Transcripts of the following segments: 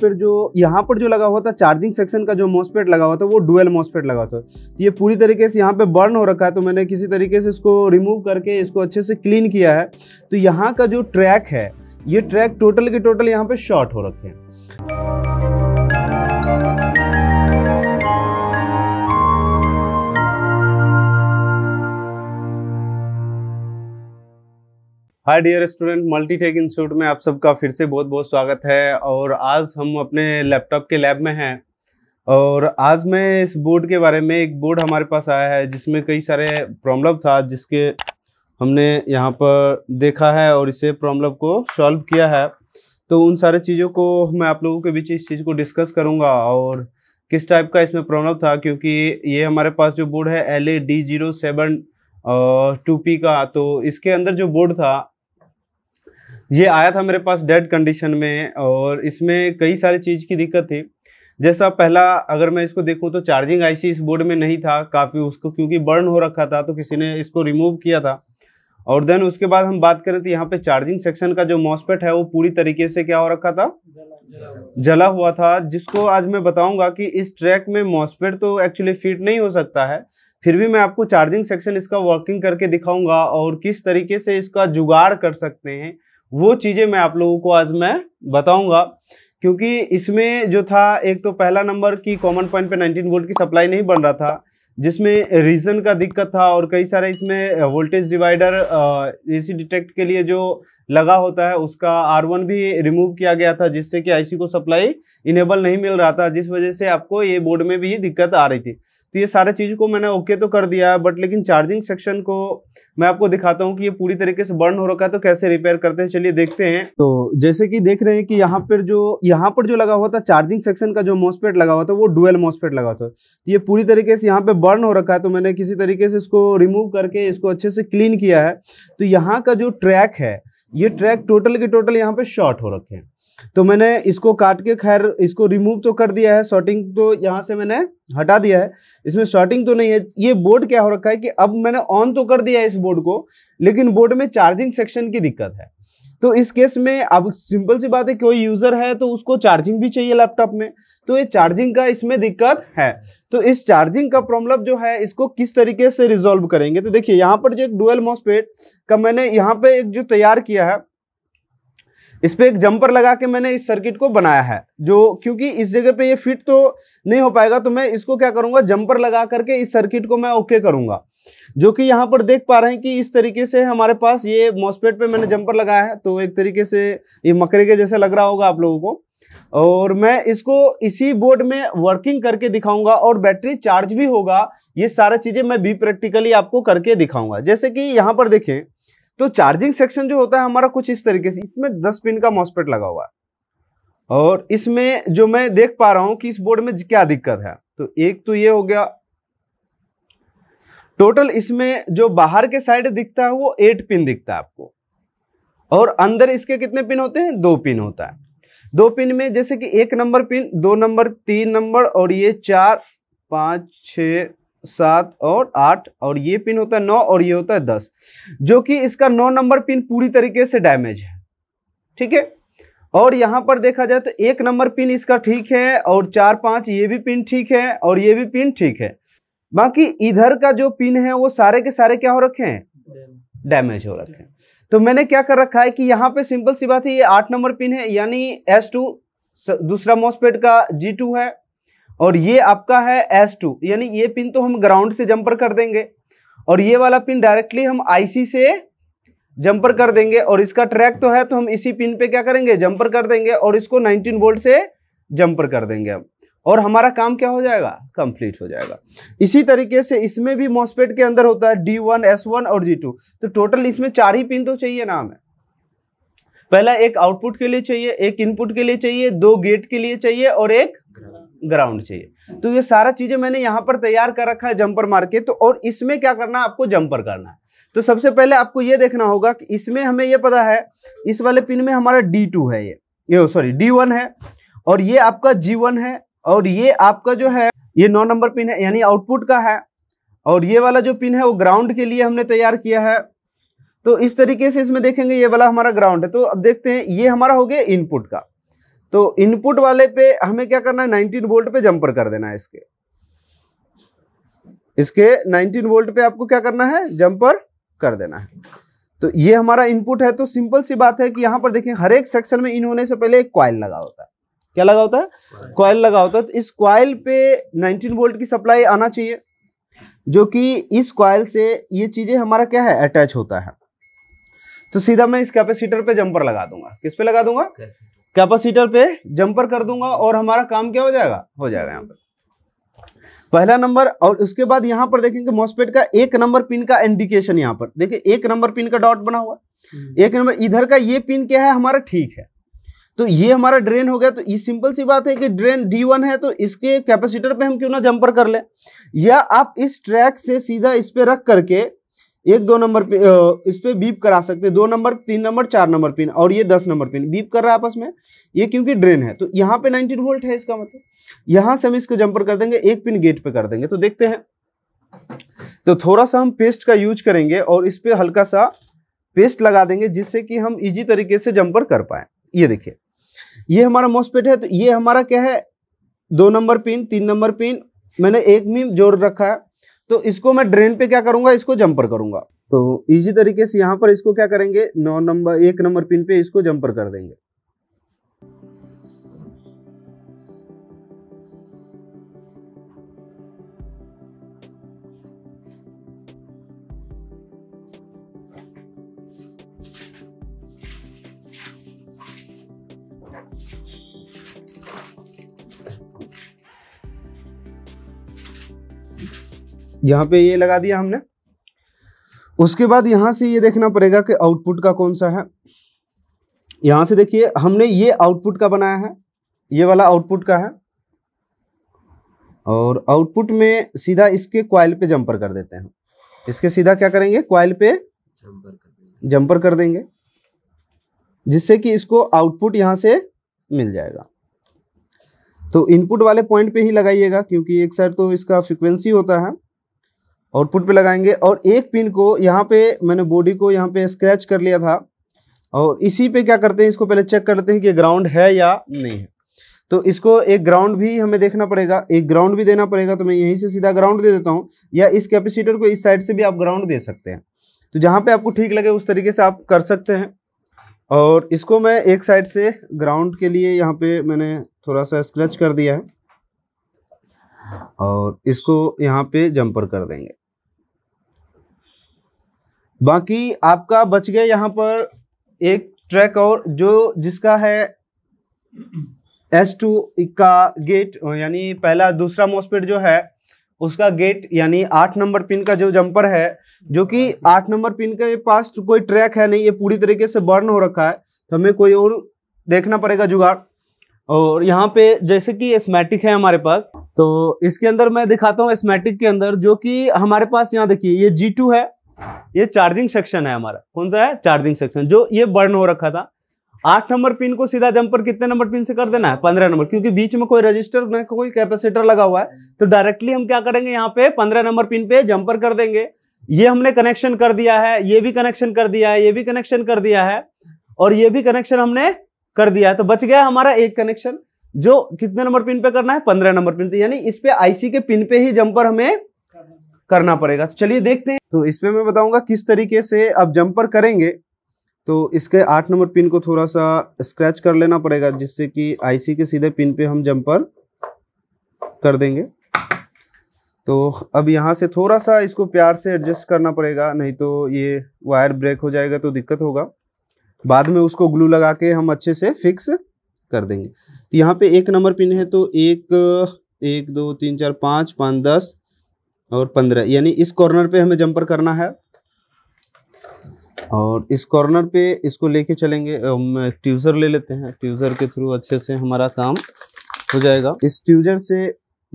फिर जो यहाँ पर जो लगा हुआ था चार्जिंग सेक्शन का जो मोसपेट लगा हुआ था वो डुअल मोसपेट लगा हुआ था तो ये पूरी तरीके से यहाँ पे बर्न हो रखा है तो मैंने किसी तरीके से इसको रिमूव करके इसको अच्छे से क्लीन किया है तो यहाँ का जो ट्रैक है ये ट्रैक टोटल के टोटल यहाँ पे शॉर्ट हो रखे हैं hi dear student Multitech institute में आप सबका फिर से बहुत बहुत स्वागत है और आज हम अपने लैपटॉप के लैब में हैं और आज मैं इस बोर्ड के बारे में एक बोर्ड हमारे पास आया है जिसमें कई सारे प्रॉब्लम था जिसके हमने यहाँ पर देखा है और इसे प्रॉब्लम को सॉल्व किया है तो उन सारे चीज़ों को मैं आप लोगों के बीच इस चीज़ को डिस्कस करूँगा और किस टाइप का इसमें प्रॉब्लम था क्योंकि ये हमारे पास जो बोर्ड है L A D zero seven two P का तो इसके अंदर जो बोर्ड था ये आया था मेरे पास डेड कंडीशन में और इसमें कई सारी चीज़ की दिक्कत थी जैसा पहला अगर मैं इसको देखूं तो चार्जिंग आईसी इस बोर्ड में नहीं था काफ़ी उसको क्योंकि बर्न हो रखा था तो किसी ने इसको रिमूव किया था और देन उसके बाद हम बात करें तो यहाँ पे चार्जिंग सेक्शन का जो मॉसपेट है वो पूरी तरीके से क्या हो रखा था जला, जला हुआ था जिसको आज मैं बताऊंगा कि इस ट्रैक में मॉसपेट तो एक्चुअली फिट नहीं हो सकता है फिर भी मैं आपको चार्जिंग सेक्शन इसका वर्किंग करके दिखाऊंगा और किस तरीके से इसका जुगाड़ कर सकते हैं वो चीज़ें मैं आप लोगों को आज मैं बताऊंगा क्योंकि इसमें जो था एक तो पहला नंबर की कॉमन पॉइंट पे 19 वोल्ट की सप्लाई नहीं बन रहा था जिसमें रीजन का दिक्कत था और कई सारे इसमें वोल्टेज डिवाइडर एसी डिटेक्ट के लिए जो लगा होता है उसका आर वन भी रिमूव किया गया था जिससे कि आईसी को सप्लाई इनेबल नहीं मिल रहा था जिस वजह से आपको ये बोर्ड में भी दिक्कत आ रही थी तो ये सारे चीज़ को मैंने ओके तो कर दिया बट लेकिन चार्जिंग सेक्शन को मैं आपको दिखाता हूँ कि ये पूरी तरीके से बर्न हो रखा है तो कैसे रिपेयर करते हैं चलिए देखते हैं तो जैसे कि देख रहे हैं कि यहाँ पर जो यहाँ पर जो लगा हुआ था चार्जिंग सेक्शन का जो मोस्पेट लगा हुआ था वो डुअल मोस्पेट लगा हुआ था तो ये पूरी तरीके से यहाँ पर बर्न हो रखा है तो मैंने किसी तरीके से इसको रिमूव करके इसको अच्छे से क्लीन किया है तो यहाँ का जो ट्रैक है ये ट्रैक टोटल के टोटल यहाँ पे शॉर्ट हो रखे हैं तो मैंने इसको काट के खैर इसको रिमूव तो कर दिया है शॉर्टिंग तो यहाँ से मैंने हटा दिया है इसमें शॉर्टिंग तो नहीं है ये बोर्ड क्या हो रखा है कि अब मैंने ऑन तो कर दिया है इस बोर्ड को लेकिन बोर्ड में चार्जिंग सेक्शन की दिक्कत है तो इस केस में अब सिंपल सी बात है कोई यूजर है तो उसको चार्जिंग भी चाहिए लैपटॉप में तो ये चार्जिंग का इसमें दिक्कत है तो इस चार्जिंग का प्रॉब्लम जो है इसको किस तरीके से रिजोल्व करेंगे तो देखिए यहाँ पर जो एक डुअल मॉस्पेट का मैंने यहाँ पे एक जो तैयार किया है इस पर एक जंपर लगा के मैंने इस सर्किट को बनाया है जो क्योंकि इस जगह पे ये फिट तो नहीं हो पाएगा तो मैं इसको क्या करूंगा जंपर लगा करके इस सर्किट को मैं ओके करूंगा जो कि यहाँ पर देख पा रहे हैं कि इस तरीके से हमारे पास ये मॉस्पेट पे मैंने जंपर लगाया है तो एक तरीके से ये मकरे के जैसा लग रहा होगा आप लोगों को और मैं इसको इसी बोर्ड में वर्किंग करके दिखाऊंगा और बैटरी चार्ज भी होगा ये सारा चीज़ें मैं भी प्रैक्टिकली आपको करके दिखाऊंगा जैसे कि यहाँ पर देखें तो चार्जिंग सेक्शन जो होता है हमारा कुछ इस तरीके से इसमें दस पिन का मॉसपेट लगा हुआ है और इसमें जो मैं देख पा रहा हूं कि इस बोर्ड में क्या दिक्कत है तो एक तो ये हो गया टोटल इसमें जो बाहर के साइड दिखता है वो एट पिन दिखता है आपको और अंदर इसके कितने पिन होते हैं दो पिन होता है दो पिन में जैसे कि एक नंबर पिन दो नंबर तीन नंबर और ये चार पांच छ सात और आठ और ये पिन होता है नौ और ये होता है दस जो कि इसका नौ नंबर पिन पूरी तरीके से डैमेज है ठीक है और यहाँ पर देखा जाए तो एक नंबर पिन इसका ठीक है और चार पाँच ये भी पिन ठीक है और ये भी पिन ठीक है बाकी इधर का जो पिन है वो सारे के सारे क्या हो रखे हैं डैमेज हो रखे हैं तो मैंने क्या कर रखा है कि यहाँ पे सिंपल सी बात है ये आठ नंबर पिन है यानी एस टू दूसरा मोसपेड का जी टू है और ये आपका है एस टू यानी ये पिन तो हम ग्राउंड से जंपर कर देंगे और ये वाला पिन डायरेक्टली हम आईसी से जंपर कर देंगे और इसका ट्रैक तो है तो हम इसी पिन पे क्या करेंगे जंपर कर देंगे और इसको 19 वोल्ट से जंपर कर देंगे हम और हमारा काम क्या हो जाएगा कंप्लीट हो जाएगा इसी तरीके से इसमें भी मॉसपेट के अंदर होता है डी वन एस वन और जी टू तो टोटल इसमें चार ही पिन तो चाहिए ना हमें पहला एक आउटपुट के लिए चाहिए एक इनपुट के लिए चाहिए दो गेट के लिए चाहिए और एक ग्राउंड चाहिए हम्म। तो ये सारा चीज़ें मैंने यहाँ पर तैयार कर रखा है जंपर मार के तो और इसमें क्या करना है आपको जंपर करना है तो सबसे पहले आपको ये देखना होगा कि इसमें हमें ये पता है इस वाले पिन में हमारा डी टू है ये ये सॉरी डी वन है और ये आपका जी वन है और ये आपका जो है ये नौ नंबर पिन है यानी आउटपुट का है और ये वाला जो पिन है वो ग्राउंड के लिए हमने तैयार किया है तो इस तरीके से इसमें देखेंगे ये वाला हमारा ग्राउंड है तो अब देखते हैं ये हमारा हो गया इनपुट का तो इनपुट वाले पे हमें क्या करना है 19 वोल्ट पे जम्पर कर देना है इसके इसके 19 वोल्ट पे आपको क्या करना है जम्पर कर देना है तो ये हमारा इनपुट है तो सिंपल सी बात है कि यहां पर देखें हर एक सेक्शन में इन होने से पहले एक क्वाइल लगा होता है क्या लगा होता है क्वाइल लगा होता है तो इस क्वाइल पे 19 वोल्ट की सप्लाई आना चाहिए जो कि इस क्वाइल से ये चीजें हमारा क्या है अटैच होता है तो सीधा मैं इस कैपेसिटर पे जंपर लगा दूंगा किस पे लगा दूंगा कैपेसिटर पे जंपर कर दूंगा और हमारा काम क्या हो जाएगा हो जाएगा यहाँ पर पहला नंबर और उसके बाद यहाँ पर देखेंगे मॉस्पेट का एक नंबर पिन का इंडिकेशन यहाँ पर देखिए एक नंबर पिन का डॉट बना हुआ हम्म। एक नंबर इधर का ये पिन क्या है हमारा ठीक है तो ये हमारा ड्रेन हो गया तो ये सिंपल सी बात है कि ड्रेन D1 है तो इसके कैपेसिटर पे हम क्यों ना जंपर कर ले या आप इस ट्रैक से सीधा इस पे रख करके एक दो नंबर इस पे बीप करा सकते दो नंबर तीन नंबर चार नंबर पिन और ये दस नंबर पिन बीप कर रहा है आपस में ये क्योंकि ड्रेन है तो यहाँ पे नाइनटीन वोल्ट है इसका मतलब यहाँ से हम इसको जंपर कर देंगे एक पिन गेट पे कर देंगे तो देखते हैं तो थोड़ा सा हम पेस्ट का यूज करेंगे और इस पर हल्का सा पेस्ट लगा देंगे जिससे कि हम इजी तरीके से जंपर कर पाए ये देखिए ये हमारा मोस्पेट है तो ये हमारा क्या है दो नंबर पिन तीन नंबर पिन मैंने एक में जोड़ रखा है तो इसको मैं ड्रेन पे क्या करूंगा इसको जंपर करूंगा तो इजी तरीके से यहां पर इसको क्या करेंगे नौ नंबर एक नंबर पिन पे इसको जंपर कर देंगे यहाँ पे ये लगा दिया हमने उसके बाद यहाँ से ये देखना पड़ेगा कि आउटपुट का कौन सा है यहाँ से देखिए हमने ये आउटपुट का बनाया है ये वाला आउटपुट का है और आउटपुट में सीधा इसके क्वाइल पे जंपर कर देते हैं इसके सीधा क्या करेंगे क्वाइल पे जंपर कर देंगे जंपर कर देंगे जिससे कि इसको आउटपुट यहाँ से मिल जाएगा तो इनपुट वाले पॉइंट पे ही लगाइएगा क्योंकि एक साइड तो इसका फ्रिक्वेंसी होता है आउटपुट पे लगाएंगे और एक पिन को यहाँ पे मैंने बॉडी को यहाँ पे स्क्रैच कर लिया था और इसी पे क्या करते हैं इसको पहले चेक करते हैं कि ग्राउंड है या नहीं है तो इसको एक ग्राउंड भी हमें देखना पड़ेगा एक ग्राउंड भी देना पड़ेगा तो मैं यहीं से सीधा ग्राउंड दे देता हूँ या इस कैपेसिटर को इस साइड से भी आप ग्राउंड दे सकते हैं तो जहाँ पे आपको ठीक लगे उस तरीके से आप कर सकते हैं और इसको मैं एक साइड से ग्राउंड के लिए यहाँ पे मैंने थोड़ा सा स्क्रैच कर दिया है और इसको यहाँ पे जंपर कर देंगे बाकी आपका बच गया यहाँ पर एक ट्रैक और जो जिसका है एस टू का गेट यानी पहला दूसरा मोसपेट जो है उसका गेट यानी आठ नंबर पिन का जो जंपर है जो कि आठ नंबर पिन के पास तो कोई ट्रैक है नहीं ये पूरी तरीके से बर्न हो रखा है तो हमें कोई और देखना पड़ेगा जुगाड़ और यहाँ पे जैसे कि एस्मेटिक है हमारे पास तो इसके अंदर मैं दिखाता हूँ एस्मेटिक के अंदर जो कि हमारे पास यहाँ देखिए ये जी टू है ये चार्जिंग सेक्शन है हमारा कौन सा है चार्जिंग सेक्शन जो ये बर्न हो रखा था आठ नंबर पिन को सीधा जंपर कितने नंबर पिन से कर देना है पंद्रह नंबर क्योंकि बीच में कोई रजिस्टर न कोई कैपेसिटर लगा हुआ है तो डायरेक्टली हम क्या करेंगे यहाँ पे पंद्रह नंबर पिन पे जंपर कर देंगे ये हमने कनेक्शन कर दिया है ये भी कनेक्शन कर दिया है ये भी कनेक्शन कर दिया है और ये भी कनेक्शन हमने कर दिया है तो बच गया हमारा एक कनेक्शन जो कितने नंबर पिन पे करना है पंद्रह नंबर पिन पे यानी इस पे आईसी के पिन पे ही जंपर हमें करना पड़ेगा तो चलिए देखते हैं तो इसमें मैं बताऊंगा किस तरीके से आप जंपर करेंगे तो इसके आठ नंबर पिन को थोड़ा सा स्क्रैच कर लेना पड़ेगा जिससे कि आईसी के सीधे पिन पे हम जंपर कर देंगे तो अब यहाँ से थोड़ा सा इसको प्यार से एडजस्ट करना पड़ेगा नहीं तो ये वायर ब्रेक हो जाएगा तो दिक्कत होगा बाद में उसको ग्लू लगा के हम अच्छे से फिक्स कर देंगे तो यहाँ पे एक नंबर पिन है तो एक एक दो तीन चार पाँच पाँच दस और पंद्रह यानी इस कॉर्नर पे हमें जंपर करना है और इस कॉर्नर पे इसको लेके चलेंगे हम ट्यूज़र ले लेते हैं ट्यूज़र के थ्रू अच्छे से हमारा काम हो जाएगा इस ट्यूज़र से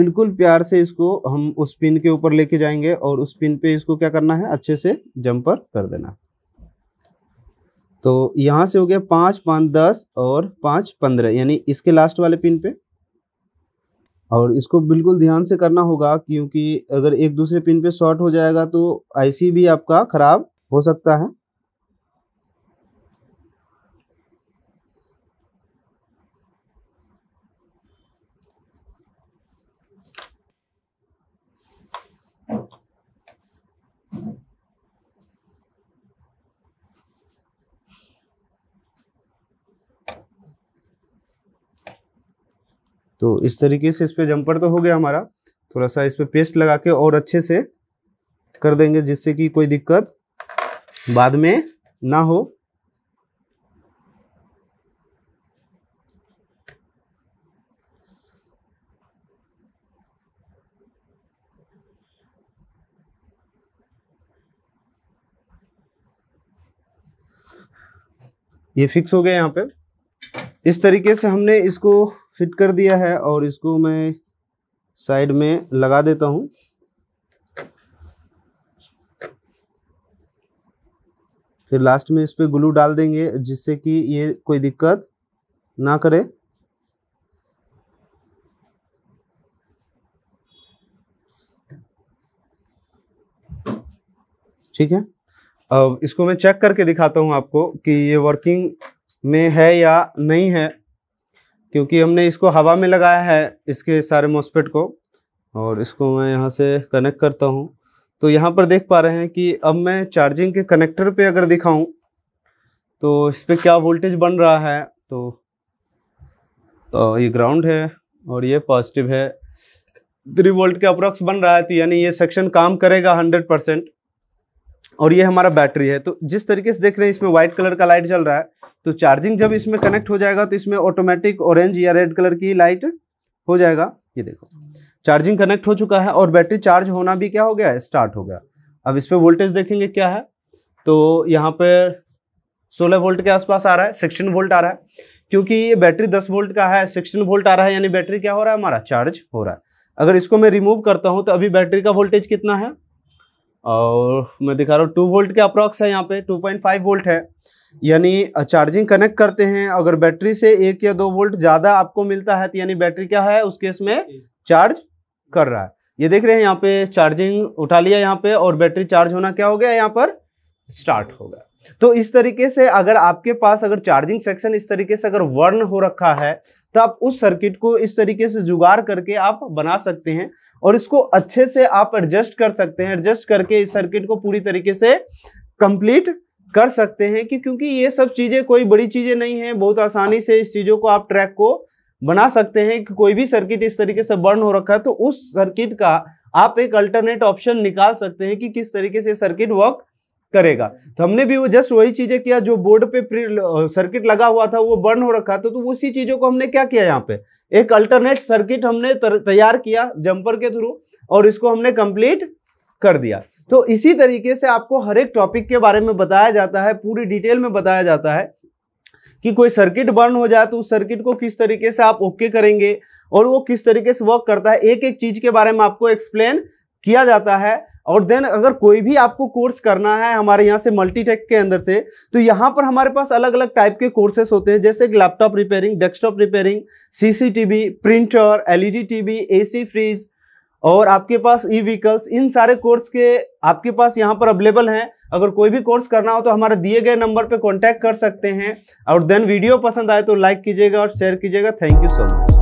बिल्कुल प्यार से इसको हम उस पिन के ऊपर लेके जाएंगे और उस पिन पे इसको क्या करना है अच्छे से जंपर कर देना तो यहाँ से हो गया पाँच पाँच दस और पाँच पंद्रह यानी इसके लास्ट वाले पिन पे और इसको बिल्कुल ध्यान से करना होगा क्योंकि अगर एक दूसरे पिन पे शॉर्ट हो जाएगा तो आईसी भी आपका ख़राब हो सकता है तो इस तरीके से इस पर जम्पर तो हो गया हमारा थोड़ा सा इस पर पे पेस्ट लगा के और अच्छे से कर देंगे जिससे कि कोई दिक्कत बाद में ना हो ये फिक्स हो गया यहाँ पे इस तरीके से हमने इसको फिट कर दिया है और इसको मैं साइड में लगा देता हूँ फिर लास्ट में इस पर ग्लू डाल देंगे जिससे कि ये कोई दिक्कत ना करे ठीक है अब इसको मैं चेक करके दिखाता हूँ आपको कि ये वर्किंग में है या नहीं है क्योंकि हमने इसको हवा में लगाया है इसके सारे मोसपेट को और इसको मैं यहाँ से कनेक्ट करता हूँ तो यहाँ पर देख पा रहे हैं कि अब मैं चार्जिंग के कनेक्टर पे अगर दिखाऊं तो इस पर क्या वोल्टेज बन रहा है तो, तो ये ग्राउंड है और ये पॉजिटिव है थ्री वोल्ट के अप्रोक्स बन रहा है तो यानी ये सेक्शन काम करेगा हंड्रेड परसेंट और ये हमारा बैटरी है तो जिस तरीके से देख रहे हैं इसमें व्हाइट कलर का लाइट जल रहा है तो चार्जिंग जब इसमें कनेक्ट हो जाएगा तो इसमें ऑटोमेटिक ऑरेंज या रेड कलर की लाइट हो जाएगा ये देखो चार्जिंग कनेक्ट हो चुका है और बैटरी चार्ज होना भी क्या हो गया है स्टार्ट हो गया अब इस पर वोल्टेज देखेंगे क्या है तो यहाँ पे सोलह वोल्ट के आसपास आ रहा है सिक्सटीन वोल्ट आ रहा है क्योंकि ये बैटरी दस वोल्ट का है सिक्सटीन वोल्ट आ रहा है यानी बैटरी क्या हो रहा है हमारा चार्ज हो रहा है अगर इसको मैं रिमूव करता हूँ तो अभी बैटरी का वोल्टेज कितना है और मैं दिखा रहा हूँ टू वोल्ट के अप्रॉक्स है यहाँ पे टू पॉइंट फाइव वोल्ट है यानी चार्जिंग कनेक्ट करते हैं अगर बैटरी से एक या दो वोल्ट ज़्यादा आपको मिलता है तो यानी बैटरी क्या है उस केस में चार्ज कर रहा है ये देख रहे हैं यहाँ पे चार्जिंग उठा लिया यहाँ पे और बैटरी चार्ज होना क्या हो गया यहाँ पर स्टार्ट हो गया तो इस तरीके से अगर आपके पास अगर चार्जिंग सेक्शन इस तरीके से अगर वर्न हो रखा है तो आप उस सर्किट को इस तरीके से जुगाड़ करके आप बना सकते हैं और इसको अच्छे से आप एडजस्ट कर सकते हैं एडजस्ट करके इस सर्किट को पूरी तरीके से कंप्लीट कर सकते हैं कि क्योंकि ये सब चीज़ें कोई बड़ी चीज़ें नहीं है बहुत आसानी से इस चीज़ों को आप ट्रैक को बना सकते हैं कि कोई भी सर्किट इस तरीके से बर्न हो रखा है तो उस सर्किट का आप एक अल्टरनेट ऑप्शन निकाल सकते हैं कि किस तरीके से सर्किट वर्क करेगा तो हमने भी वो जस्ट वही चीजें किया जो बोर्ड पे सर्किट लगा हुआ था वो बर्न हो रखा था तो उसी चीजों को हमने क्या किया यहाँ पे एक अल्टरनेट सर्किट हमने तैयार किया जम्पर के थ्रू और इसको हमने कंप्लीट कर दिया तो इसी तरीके से आपको हर एक टॉपिक के बारे में बताया जाता है पूरी डिटेल में बताया जाता है कि कोई सर्किट बर्न हो जाए तो उस सर्किट को किस तरीके से आप ओके करेंगे और वो किस तरीके से वर्क करता है एक एक चीज के बारे में आपको एक्सप्लेन किया जाता है और देन अगर कोई भी आपको कोर्स करना है हमारे यहाँ से मल्टीटेक के अंदर से तो यहाँ पर हमारे पास अलग अलग टाइप के कोर्सेस होते हैं जैसे laptop repairing desktop repairing CCTV printer LED TV AC fridge और आपके पास ई व्हीकल्स इन सारे कोर्स के आपके पास यहाँ पर अवेलेबल हैं अगर कोई भी कोर्स करना हो तो हमारे दिए गए नंबर पर कॉन्टैक्ट कर सकते हैं और देन वीडियो पसंद आए तो लाइक कीजिएगा और शेयर कीजिएगा थैंक यू सो मच